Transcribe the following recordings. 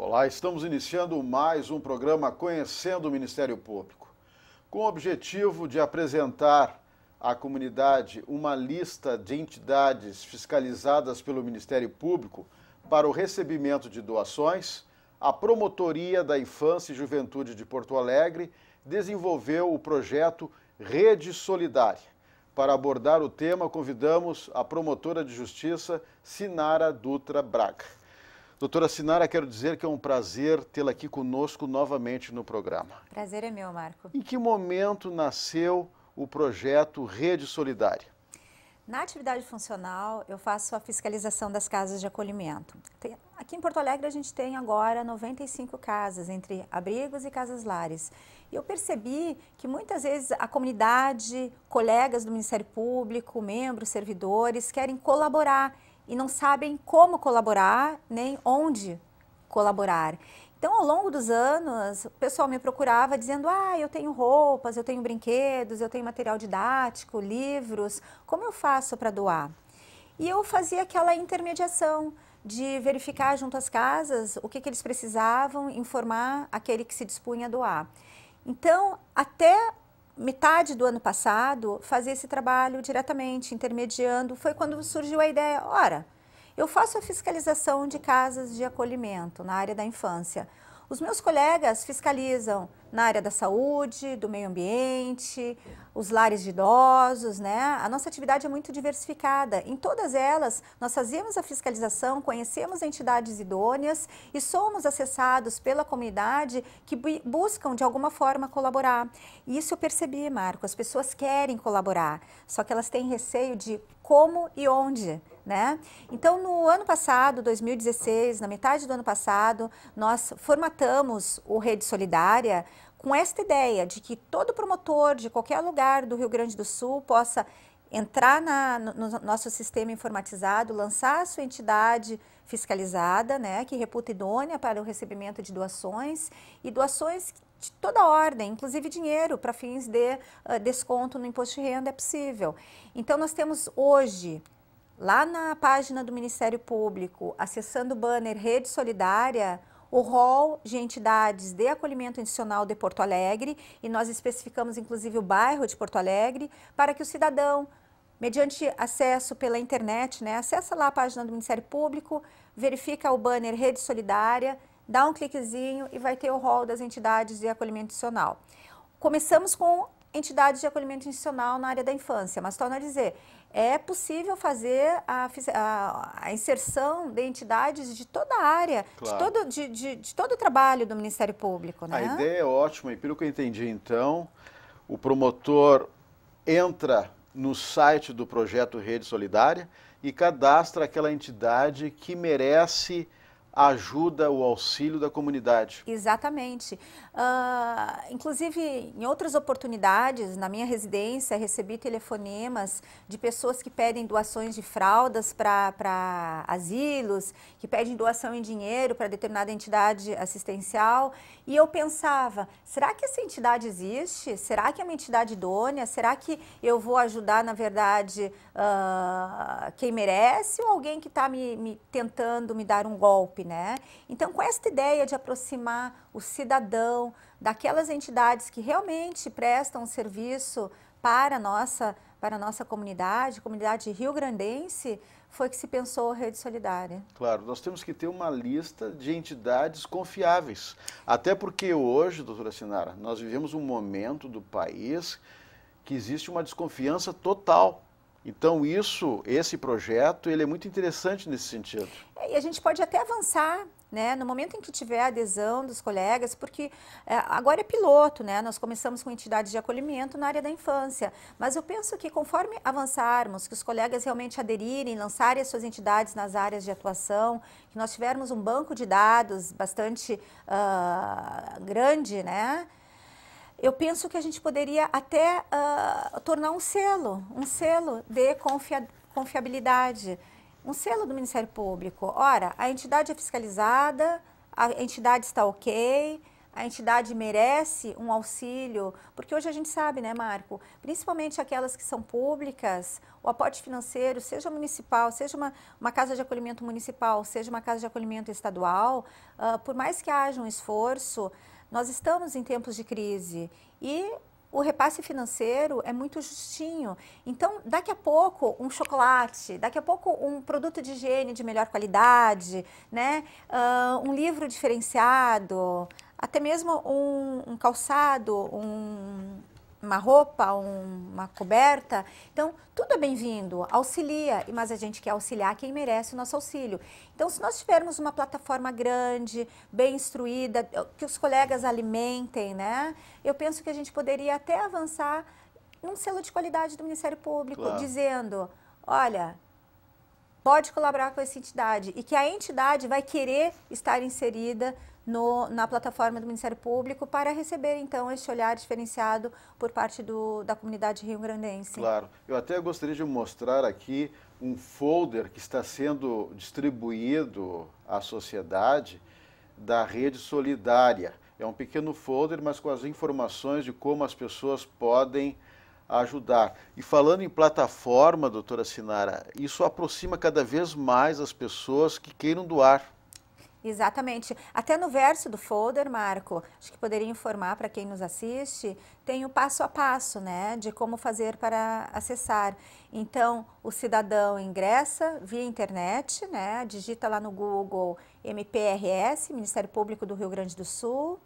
Olá, estamos iniciando mais um programa Conhecendo o Ministério Público, com o objetivo de apresentar à comunidade uma lista de entidades fiscalizadas pelo Ministério Público para o recebimento de doações, a Promotoria da Infância e Juventude de Porto Alegre desenvolveu o projeto Rede Solidária. Para abordar o tema, convidamos a promotora de justiça Sinara Dutra Braga. Doutora Sinara, quero dizer que é um prazer tê-la aqui conosco novamente no programa. Prazer é meu, Marco. Em que momento nasceu o projeto Rede Solidária? Na atividade funcional, eu faço a fiscalização das casas de acolhimento. Aqui em Porto Alegre, a gente tem agora 95 casas, entre abrigos e casas-lares. E eu percebi que muitas vezes a comunidade, colegas do Ministério Público, membros, servidores, querem colaborar e não sabem como colaborar, nem onde colaborar. Então, ao longo dos anos, o pessoal me procurava dizendo: Ah, eu tenho roupas, eu tenho brinquedos, eu tenho material didático, livros, como eu faço para doar? E eu fazia aquela intermediação de verificar junto às casas o que, que eles precisavam, informar aquele que se dispunha a doar. Então, até metade do ano passado, fazer esse trabalho diretamente, intermediando. Foi quando surgiu a ideia: ora, eu faço a fiscalização de casas de acolhimento na área da infância. Os meus colegas fiscalizam na área da saúde, do meio ambiente, os lares de idosos, né? A nossa atividade é muito diversificada. Em todas elas, nós fazemos a fiscalização, conhecemos entidades idôneas e somos acessados pela comunidade que buscam de alguma forma colaborar. isso eu percebi, Marco, as pessoas querem colaborar, só que elas têm receio de como e onde, né? Então, no ano passado, 2016, na metade do ano passado, nós formatamos o Rede Solidária com esta ideia de que todo promotor de qualquer lugar do Rio Grande do Sul possa entrar na, no, no, nosso sistema informatizado, lançar a sua entidade fiscalizada, né, que reputa idônea para o recebimento de doações e doações de toda ordem, inclusive dinheiro para fins de uh, desconto no imposto de renda é possível. Então nós temos hoje lá na página do Ministério Público, acessando o banner Rede Solidária, o rol de entidades de acolhimento institucional de Porto Alegre e nós especificamos inclusive o bairro de Porto Alegre para que o cidadão, mediante acesso pela internet, né, acessa lá a página do Ministério Público, verifica o banner Rede Solidária, dá um cliquezinho e vai ter o rol das entidades de acolhimento institucional. Começamos com entidades de acolhimento institucional na área da infância, mas torna a dizer, é possível fazer a, a, a, inserção de entidades de toda a área, claro. de, todo, de, de, de, todo o trabalho do Ministério Público. Né? A ideia é ótima, e pelo que eu entendi, então, o promotor entra no site do projeto Rede Solidária e cadastra aquela entidade que merece a ajuda, o auxílio da comunidade. Exatamente. Uh, inclusive, em outras oportunidades, na minha residência, recebi telefonemas de pessoas que pedem doações de fraldas para asilos, que pedem doação em dinheiro para determinada entidade assistencial. E eu pensava, será que essa entidade existe? Será que é uma entidade idônea? Será que eu vou ajudar, na verdade, uh, quem merece ou alguém que está me, me tentando me dar um golpe? né? Então, com esta ideia de aproximar o cidadão daquelas entidades que realmente prestam serviço para a nossa, para a nossa comunidade, comunidade rio-grandense, foi que se pensou a rede solidária. Claro, nós temos que ter uma lista de entidades confiáveis. Até porque hoje, doutora Sinara, nós vivemos um momento do país que existe uma desconfiança total então isso, esse projeto, ele é muito interessante nesse sentido. É, e a gente pode até avançar, né, no momento em que tiver adesão dos colegas, porque é, agora é piloto, né, nós começamos com entidades de acolhimento na área da infância, mas eu penso que conforme avançarmos, que os colegas realmente aderirem, lançarem as suas entidades nas áreas de atuação, que nós tivermos um banco de dados bastante uh, grande, né, eu penso que a gente poderia até uh, tornar um selo, um selo de confia confiabilidade, um selo do Ministério Público. Ora, a entidade é fiscalizada, a entidade está ok, a entidade merece um auxílio, porque hoje a gente sabe, né, Marco, principalmente aquelas que são públicas, o aporte financeiro, seja municipal, seja uma, uma casa de acolhimento municipal, seja uma casa de acolhimento estadual, uh, por mais que haja um esforço, nós estamos em tempos de crise e o repasse financeiro é muito justinho. Então, daqui a pouco, um chocolate, daqui a pouco, um produto de higiene de melhor qualidade, né? Uh, um livro diferenciado, até mesmo um, um calçado, um, uma roupa, um, uma coberta. Então, tudo é bem-vindo, auxilia, mas a gente quer auxiliar quem merece o nosso auxílio. Então, se nós tivermos uma plataforma grande, bem instruída, que os colegas alimentem, né? Eu penso que a gente poderia até avançar num selo de qualidade do Ministério Público, claro. dizendo, olha, pode colaborar com essa entidade e que a entidade vai querer estar inserida no, na plataforma do Ministério Público para receber, então, este olhar diferenciado por parte do, da comunidade rio-grandense. Claro. Eu até gostaria de mostrar aqui um folder que está sendo distribuído à sociedade da Rede Solidária. É um pequeno folder, mas com as informações de como as pessoas podem ajudar. E falando em plataforma, doutora Sinara, isso aproxima cada vez mais as pessoas que queiram doar. Exatamente. Até no verso do folder, Marco, acho que poderia informar para quem nos assiste, tem o passo a passo, né, de como fazer para acessar. Então, o cidadão ingressa via internet, né, digita lá no Google MPRS, Ministério Público do Rio Grande do Sul,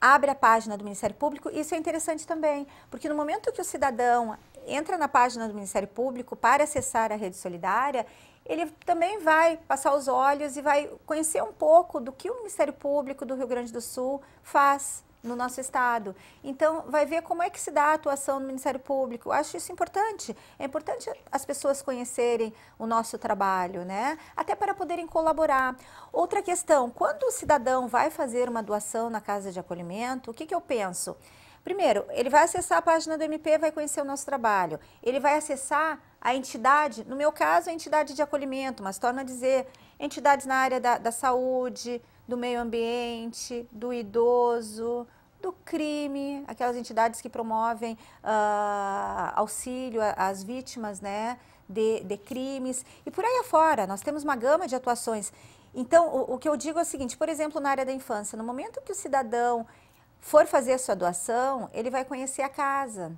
abre a página do Ministério Público. Isso é interessante também, porque no momento que o cidadão entra na página do Ministério Público para acessar a rede solidária, ele também vai passar os olhos e vai conhecer um pouco do que o Ministério Público do Rio Grande do Sul faz no nosso estado. Então, vai ver como é que se dá a atuação do Ministério Público. Eu acho isso importante. É importante as pessoas conhecerem o nosso trabalho, né? Até para poderem colaborar. Outra questão, quando o cidadão vai fazer uma doação na casa de acolhimento, o que, que eu penso? Primeiro, ele vai acessar a página do MP, vai conhecer o nosso trabalho. Ele vai acessar a entidade, no meu caso, a entidade de acolhimento, mas torna a dizer, entidades na área da, da saúde, do meio ambiente, do idoso, do crime, aquelas entidades que promovem uh, auxílio às vítimas né, de, de, crimes e por aí afora. Nós temos uma gama de atuações. Então, o, o, que eu digo é o seguinte: por exemplo, na área da infância, no momento que o cidadão for fazer sua doação, ele vai conhecer a casa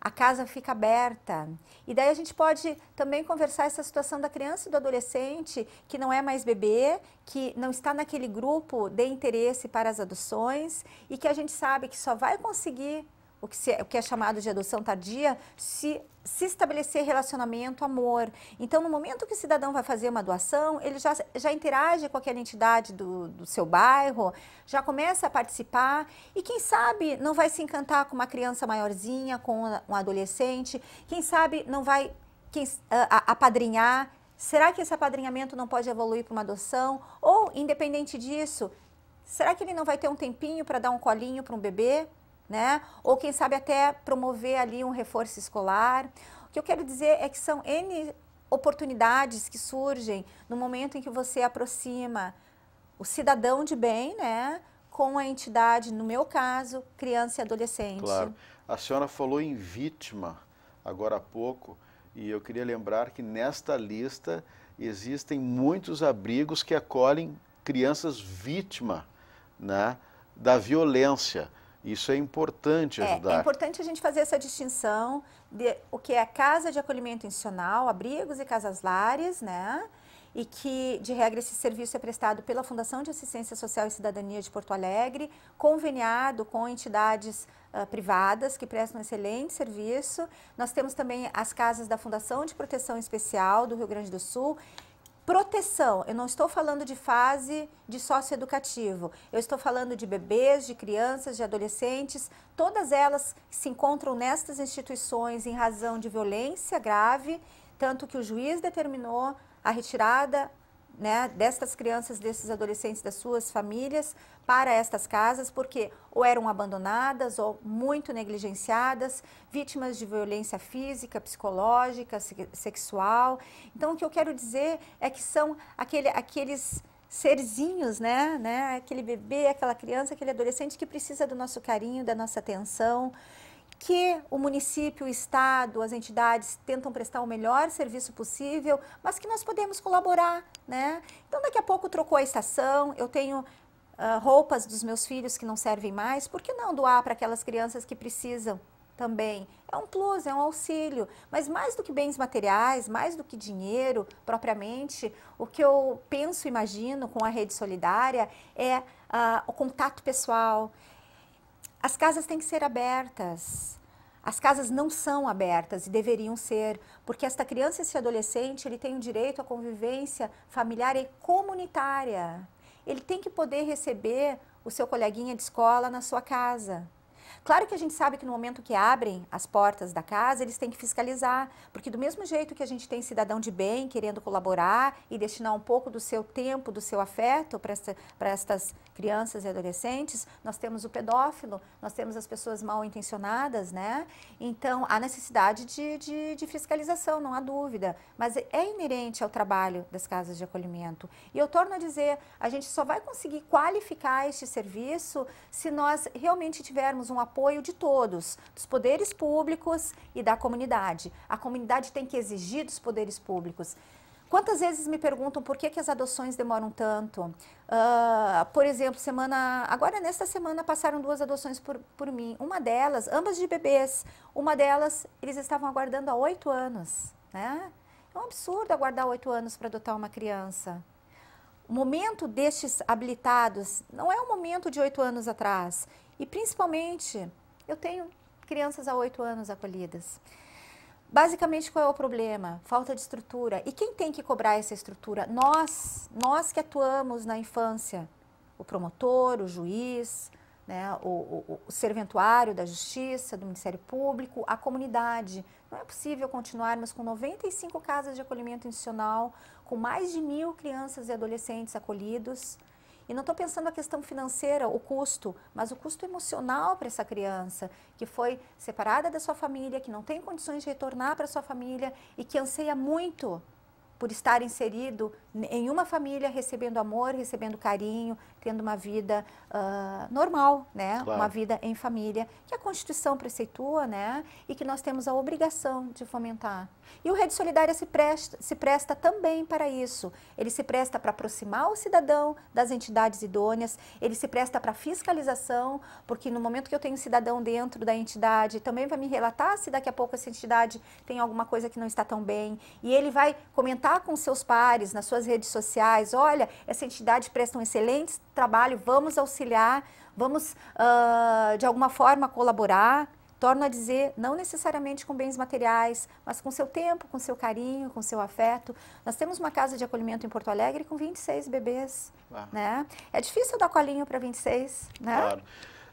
a casa fica aberta. E daí a gente pode também conversar essa situação da criança e do adolescente que não é mais bebê, que não está naquele grupo de interesse para as adoções e que a gente sabe que só vai conseguir o que, se, é, o que é chamado de adoção tardia, se, se estabelecer relacionamento, amor. Então, no momento que o cidadão vai fazer uma doação, ele já, já interage com aquela entidade do, do seu bairro, já começa a participar e, quem sabe, não vai se encantar com uma criança maiorzinha, com um adolescente, quem sabe não vai quem, a, apadrinhar. Será que esse apadrinhamento não pode evoluir para uma adoção? Ou, independente disso, será que ele não vai ter um tempinho para dar um colinho para um bebê? né? Ou quem sabe até promover ali um reforço escolar. O que eu quero dizer é que são N oportunidades que surgem no momento em que você aproxima o cidadão de bem, né? Com a entidade, no meu caso, criança e adolescente. Claro. A senhora falou em vítima agora há pouco, e eu queria lembrar que nesta lista existem muitos abrigos que acolhem crianças vítima né, da violência. Isso é importante ajudar. É, é, importante a gente fazer essa distinção de o que é casa de acolhimento institucional, abrigos e casas-lares, né? E que, de regra, esse serviço é prestado pela Fundação de Assistência Social e Cidadania de Porto Alegre, conveniado com entidades uh, privadas que prestam um excelente serviço. Nós temos também as casas da Fundação de Proteção Especial do Rio Grande do Sul proteção. Eu não estou falando de fase de socioeducativo. Eu estou falando de bebês, de crianças, de adolescentes. Todas elas se encontram nestas instituições em razão de violência grave, tanto que o juiz determinou a retirada né, destas crianças, desses adolescentes, das suas famílias para estas casas, porque ou eram abandonadas ou muito negligenciadas, vítimas de violência física, psicológica, sexual. Então, o que eu quero dizer é que são aquele, aqueles serzinhos, né? né? Aquele bebê, aquela criança, aquele adolescente que precisa do nosso carinho, da nossa atenção que o município, o estado, as entidades tentam prestar o melhor serviço possível, mas que nós podemos colaborar, né? Então daqui a pouco trocou a estação, eu tenho uh, roupas dos meus filhos que não servem mais, por que não doar para aquelas crianças que precisam? Também é um plus, é um auxílio, mas mais do que bens materiais, mais do que dinheiro propriamente, o que eu penso, imagino com a rede solidária é uh, o contato pessoal, as casas têm que ser abertas. As casas não são abertas e deveriam ser, porque esta criança, esse adolescente, ele tem o direito à convivência familiar e comunitária. Ele tem que poder receber o seu coleguinha de escola na sua casa. Claro que a gente sabe que no momento que abrem as portas da casa, eles têm que fiscalizar, porque do mesmo jeito que a gente tem cidadão de bem querendo colaborar e destinar um pouco do seu tempo, do seu afeto para esta, estas crianças e adolescentes, nós temos o pedófilo, nós temos as pessoas mal intencionadas, né? Então, há necessidade de, de, de fiscalização, não há dúvida, mas é inerente ao trabalho das casas de acolhimento. E eu torno a dizer, a gente só vai conseguir qualificar este serviço se nós realmente tivermos um apoio de todos, dos poderes públicos e da comunidade. A comunidade tem que exigir dos poderes públicos. Quantas vezes me perguntam por que, que as adoções demoram tanto? Uh, por exemplo, semana agora nesta semana passaram duas adoções por, por mim. Uma delas, ambas de bebês. Uma delas, eles estavam aguardando há oito anos. Né? É um absurdo aguardar oito anos para adotar uma criança. O momento destes habilitados não é o momento de oito anos atrás. E principalmente, eu tenho crianças há oito anos acolhidas. Basicamente, qual é o problema? Falta de estrutura. E quem tem que cobrar essa estrutura? Nós, nós que atuamos na infância. O promotor, o juiz, né, o, o, o serventuário da justiça, do Ministério Público, a comunidade. Não é possível continuarmos com 95 casas de acolhimento institucional, com mais de mil crianças e adolescentes acolhidos, e não estou pensando a questão financeira, o custo, mas o custo emocional para essa criança que foi separada da sua família, que não tem condições de retornar para sua família e que anseia muito por estar inserido em uma família recebendo amor, recebendo carinho, tendo uma vida uh, normal, né? Claro. Uma vida em família, que a Constituição preceitua, né? E que nós temos a obrigação de fomentar. E o Rede Solidária se presta, se presta também para isso. Ele se presta para aproximar o cidadão das entidades idôneas, ele se presta para fiscalização, porque no momento que eu tenho um cidadão dentro da entidade, também vai me relatar se daqui a pouco essa entidade tem alguma coisa que não está tão bem. E ele vai comentar com seus pares, nas suas redes sociais, olha, essa entidade presta um excelente trabalho, vamos auxiliar, vamos uh, de alguma forma colaborar. Torno a dizer, não necessariamente com bens materiais, mas com seu tempo, com seu carinho, com seu afeto. Nós temos uma casa de acolhimento em Porto Alegre com 26 bebês, ah. né? É difícil dar colinho para 26, né? Claro.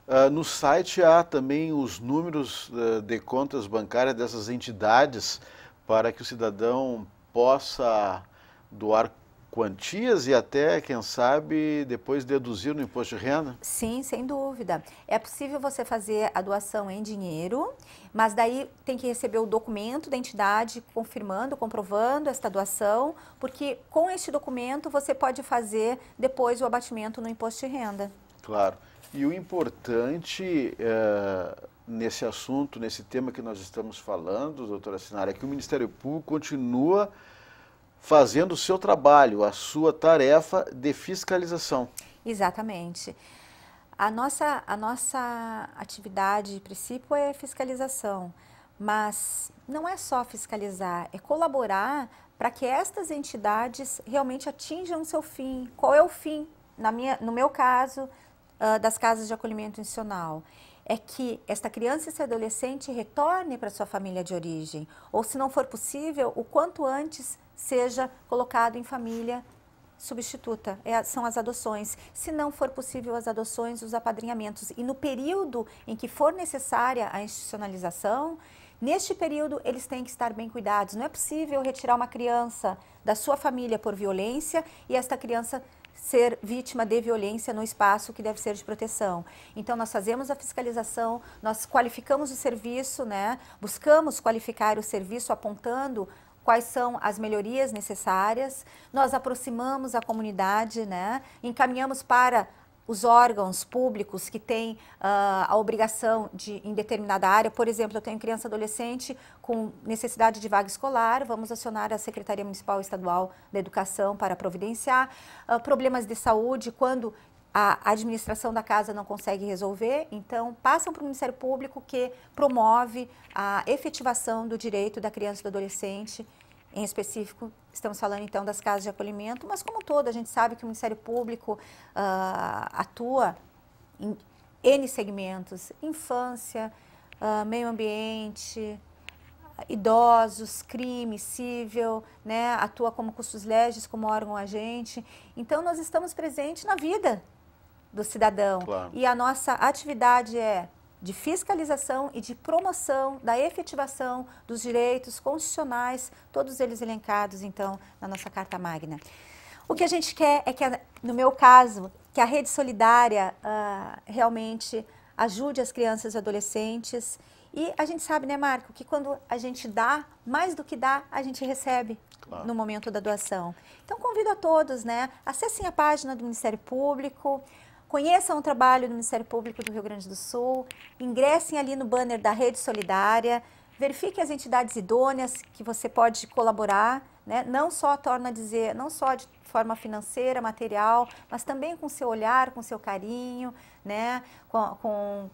Uh, no site há também os números uh, de contas bancárias dessas entidades para que o cidadão possa doar quantias e até, quem sabe, depois deduzir no imposto de renda? Sim, sem dúvida. É possível você fazer a doação em dinheiro, mas daí tem que receber o documento da entidade confirmando, comprovando esta doação, porque com este documento você pode fazer depois o abatimento no imposto de renda. Claro. E o importante é, nesse assunto, nesse tema que nós estamos falando, doutora Sinara, é que o Ministério Público continua fazendo o seu trabalho, a sua tarefa de fiscalização. Exatamente. A nossa, a nossa atividade de princípio é fiscalização, mas não é só fiscalizar, é colaborar para que estas entidades realmente atinjam o seu fim. Qual é o fim? Na minha, no meu caso, uh, das casas de acolhimento institucional, é que esta criança e esse adolescente retorne para sua família de origem, ou se não for possível, o quanto antes seja colocado em família substituta, é, são as adoções. Se não for possível as adoções, os apadrinhamentos. E no período em que for necessária a institucionalização, neste período eles têm que estar bem cuidados. Não é possível retirar uma criança da sua família por violência e esta criança ser vítima de violência no espaço que deve ser de proteção. Então nós fazemos a fiscalização, nós qualificamos o serviço, né? Buscamos qualificar o serviço apontando quais são as melhorias necessárias, nós aproximamos a comunidade, né? encaminhamos para os órgãos públicos que têm uh, a obrigação de, em determinada área, por exemplo, eu tenho criança adolescente com necessidade de vaga escolar, vamos acionar a Secretaria Municipal Estadual da Educação para providenciar. Uh, problemas de saúde, quando a administração da casa não consegue resolver, então passam para o Ministério Público que promove a efetivação do direito da criança e do adolescente em específico, estamos falando então das casas de acolhimento, mas como todo, a gente sabe que o Ministério Público uh, atua em N segmentos: infância, uh, meio ambiente, idosos, crime, civil, né? atua como custos leges, como órgão agente. Então, nós estamos presentes na vida do cidadão. Claro. E a nossa atividade é de fiscalização e de promoção da efetivação dos direitos constitucionais, todos eles elencados, então, na nossa Carta Magna. O que a gente quer é que, no meu caso, que a rede solidária uh, realmente ajude as crianças e adolescentes. E a gente sabe, né, Marco, que quando a gente dá, mais do que dá, a gente recebe claro. no momento da doação. Então, convido a todos, né, acessem a página do Ministério Público, Conheçam o trabalho do Ministério Público do Rio Grande do Sul, ingressem ali no banner da Rede Solidária, verifiquem as entidades idôneas que você pode colaborar, né? não só torna a dizer, não só de forma financeira, material, mas também com seu olhar, com seu carinho, né? com, com,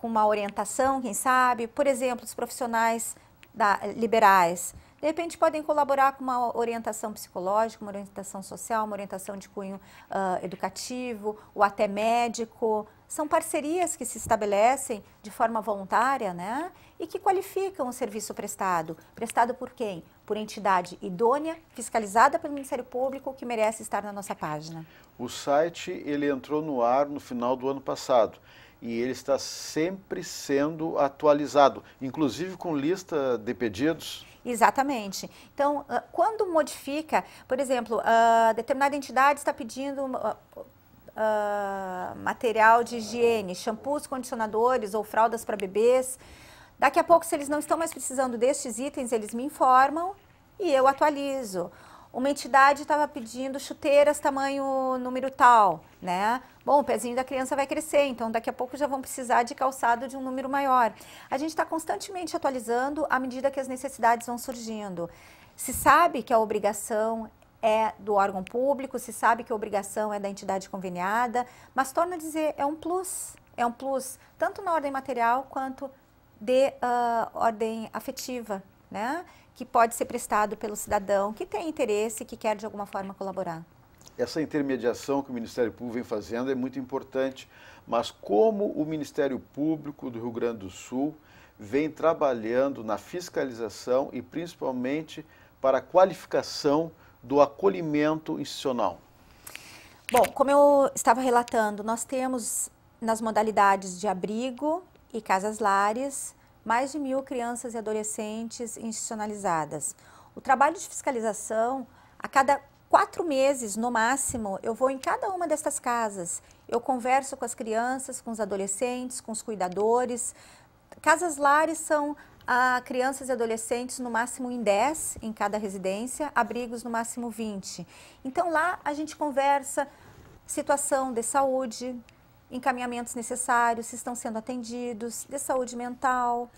com uma orientação, quem sabe. Por exemplo, os profissionais da, liberais de repente, podem colaborar com uma orientação psicológica, uma orientação social, uma orientação de cunho uh, educativo ou até médico. São parcerias que se estabelecem de forma voluntária né? e que qualificam o serviço prestado. Prestado por quem? Por entidade idônea, fiscalizada pelo Ministério Público, que merece estar na nossa página. O site ele entrou no ar no final do ano passado e ele está sempre sendo atualizado, inclusive com lista de pedidos. Exatamente. Então, ah, quando modifica, por exemplo, ah, determinada entidade está pedindo ah, material de higiene, shampoos, condicionadores ou fraldas para bebês. Daqui a pouco, se eles não estão mais precisando destes itens, eles me informam e eu atualizo uma entidade estava pedindo chuteiras tamanho número tal, né? Bom, o pezinho da criança vai crescer, então daqui a pouco já vão precisar de calçado de um número maior. A gente está constantemente atualizando à medida que as necessidades vão surgindo. Se sabe que a obrigação é do órgão público, se sabe que a obrigação é da entidade conveniada, mas torna a dizer, é um plus, é um plus, tanto na ordem material quanto de uh, ordem afetiva, né? que pode ser prestado pelo cidadão que tem interesse, que quer de alguma forma colaborar. Essa intermediação que o Ministério Público vem fazendo é muito importante, mas como o Ministério Público do Rio Grande do Sul vem trabalhando na fiscalização e principalmente para a qualificação do acolhimento institucional? Bom, como eu estava relatando, nós temos nas modalidades de abrigo e casas-lares mais de mil crianças e adolescentes institucionalizadas. O trabalho de fiscalização, a cada quatro meses no máximo, eu vou em cada uma dessas casas. Eu converso com as crianças, com os adolescentes, com os cuidadores. Casas lares são a ah, crianças e adolescentes no máximo em 10 em cada residência, abrigos no máximo 20. Então lá a gente conversa situação de saúde, encaminhamentos necessários, se estão sendo atendidos, de saúde mental,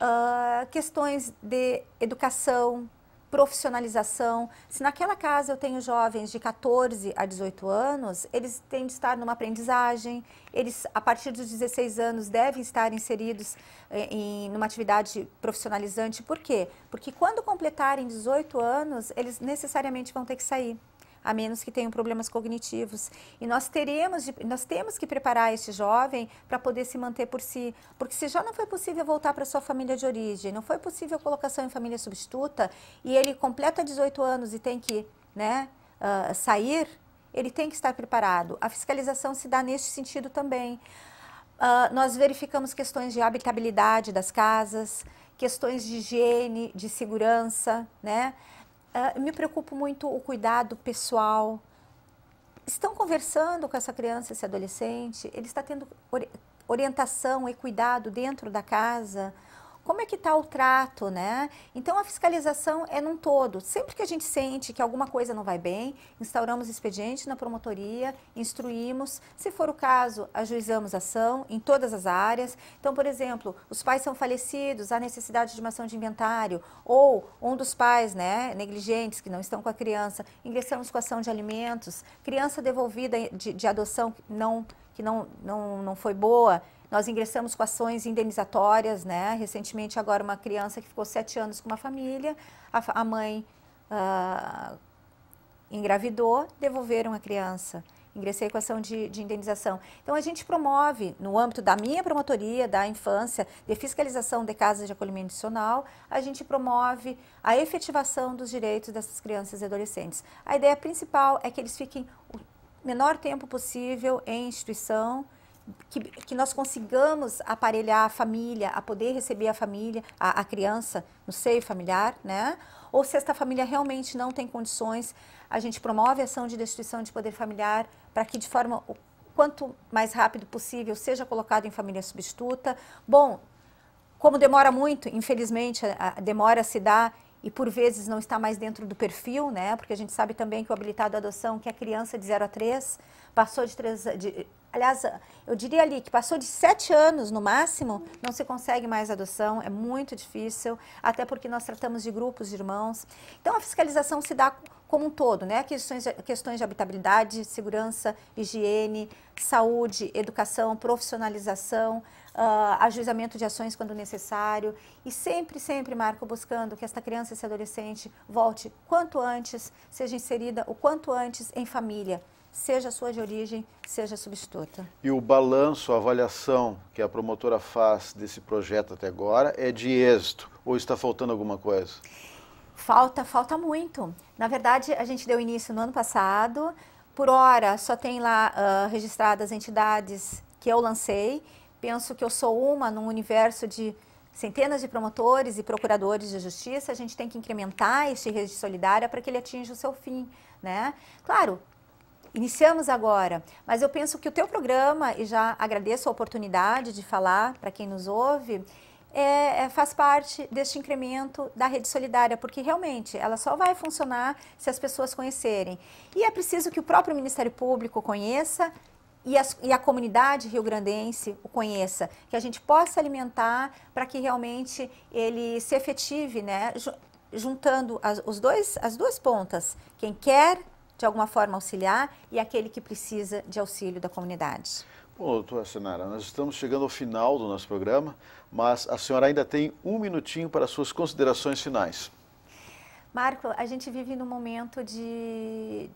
uh, questões de educação, profissionalização. Se naquela casa eu tenho jovens de 14 a 18 anos, eles têm de estar numa aprendizagem, eles, a partir dos 16 anos, devem estar inseridos em, eh, em numa atividade profissionalizante. Por quê? Porque quando completarem 18 anos, eles necessariamente vão ter que sair a menos que tenham problemas cognitivos. E nós teremos, de, nós temos que preparar esse jovem para poder se manter por si, porque se já não foi possível voltar para sua família de origem, não foi possível colocação em família substituta e ele completa 18 anos e tem que, né, uh, sair, ele tem que estar preparado. A fiscalização se dá neste sentido também. Uh, nós verificamos questões de habitabilidade das casas, questões de higiene, de segurança, né? Ah, me preocupo muito o cuidado pessoal. Estão conversando com essa criança, esse adolescente? Ele está tendo orientação e cuidado dentro da casa? como é que está o trato, né? Então a fiscalização é num todo. Sempre que a gente sente que alguma coisa não vai bem, instauramos expediente na promotoria, instruímos, se for o caso, ajuizamos ação em todas as áreas. Então, por exemplo, os pais são falecidos, há necessidade de uma ação de inventário, ou um dos pais, né, negligentes que não estão com a criança, ingressamos com ação de alimentos, criança devolvida de, de adoção não que não, não, não foi boa, nós ingressamos com ações indenizatórias, né? Recentemente, agora, uma criança que ficou sete anos com uma família, a, a mãe uh, engravidou, devolveram a criança. Ingressei com ação de, de indenização. Então, a gente promove, no âmbito da minha promotoria da infância, de fiscalização de casas de acolhimento adicional, a gente promove a efetivação dos direitos dessas crianças e adolescentes. A ideia principal é que eles fiquem o menor tempo possível em instituição, que, que nós consigamos aparelhar a família, a poder receber a família, a, a criança no seio familiar, né? Ou se esta família realmente não tem condições, a gente promove a ação de destituição de poder familiar para que de forma o quanto mais rápido possível seja colocado em família substituta. Bom, como demora muito, infelizmente, a, a demora se dá e por vezes não está mais dentro do perfil, né? Porque a gente sabe também que o habilitado à adoção, que é criança de 0 a 3, passou de, 3, de, aliás, eu diria ali que passou de sete anos no máximo, não se consegue mais adoção, é muito difícil, até porque nós tratamos de grupos de irmãos. Então, a fiscalização se dá como um todo, né? Questões, questões de habitabilidade, segurança, higiene, saúde, educação, profissionalização, uh, ajuizamento de ações quando necessário. E sempre, sempre, Marco, buscando que esta criança, esse adolescente volte quanto antes, seja inserida o quanto antes em família seja sua de origem, seja substituta. E o balanço, a avaliação que a promotora faz desse projeto até agora é de êxito ou está faltando alguma coisa? Falta, falta muito. Na verdade, a gente deu início no ano passado. Por hora, só tem lá uh, registradas entidades que eu lancei. Penso que eu sou uma num universo de centenas de promotores e procuradores de justiça. A gente tem que incrementar este rede solidária para que ele atinja o seu fim, né? Claro, Iniciamos agora, mas eu penso que o teu programa, e já agradeço a oportunidade de falar para quem nos ouve, é, é, faz parte deste incremento da rede solidária, porque realmente ela só vai funcionar se as pessoas conhecerem. E é preciso que o próprio Ministério Público conheça, e a, e a, comunidade rio-grandense o conheça, que a gente possa alimentar para que realmente ele se efetive, né? juntando as, os dois, as duas pontas, quem quer de alguma forma auxiliar e aquele que precisa de auxílio da comunidade. Bom, doutora Senara, nós estamos chegando ao final do nosso programa, mas a senhora ainda tem um minutinho para suas considerações finais. Marco, a gente vive num momento de,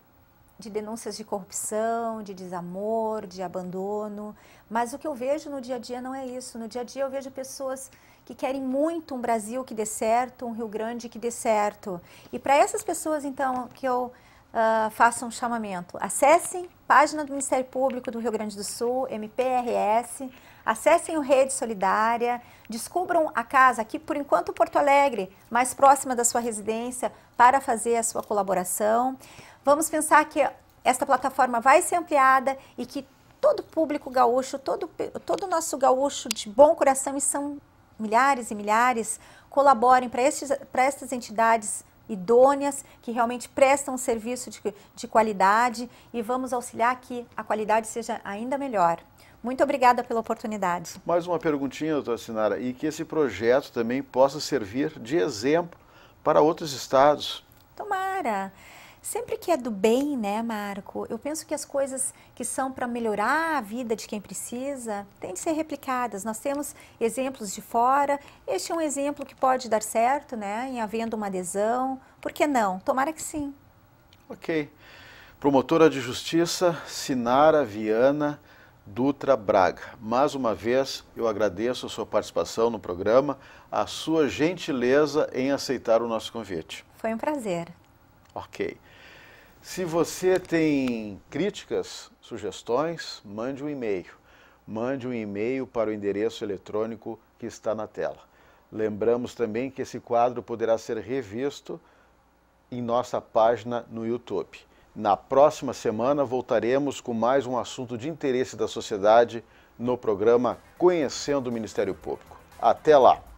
de denúncias de corrupção, de desamor, de abandono, mas o que eu vejo no dia a dia não é isso. No dia a dia eu vejo pessoas que querem muito um Brasil que dê certo, um Rio Grande que dê certo. E para essas pessoas, então, que eu uh, façam um chamamento. Acessem a página do Ministério Público do Rio Grande do Sul, MPRS, acessem o Rede Solidária, descubram a casa aqui, por enquanto, Porto Alegre, mais próxima da sua residência, para fazer a sua colaboração. Vamos pensar que esta plataforma vai ser ampliada e que todo público gaúcho, todo todo nosso gaúcho de bom coração e são milhares e milhares colaborem para estas entidades idôneas, que realmente prestam serviço de, de qualidade e vamos auxiliar que a qualidade seja ainda melhor. Muito obrigada pela oportunidade. Mais uma perguntinha, doutora Sinara, e que esse projeto também possa servir de exemplo para outros estados. Tomara! Sempre que é do bem, né, Marco? Eu penso que as coisas que são para melhorar a vida de quem precisa têm de ser replicadas. Nós temos exemplos de fora. Este é um exemplo que pode dar certo, né, em havendo uma adesão. Por que não? Tomara que sim. Ok. Promotora de Justiça, Sinara Viana Dutra Braga. Mais uma vez, eu agradeço a sua participação no programa, a sua gentileza em aceitar o nosso convite. Foi um prazer. Ok. Se você tem críticas, sugestões, mande um e-mail. Mande um e-mail para o endereço eletrônico que está na tela. Lembramos também que esse quadro poderá ser revisto em nossa página no YouTube. Na próxima semana voltaremos com mais um assunto de interesse da sociedade no programa Conhecendo o Ministério Público. Até lá!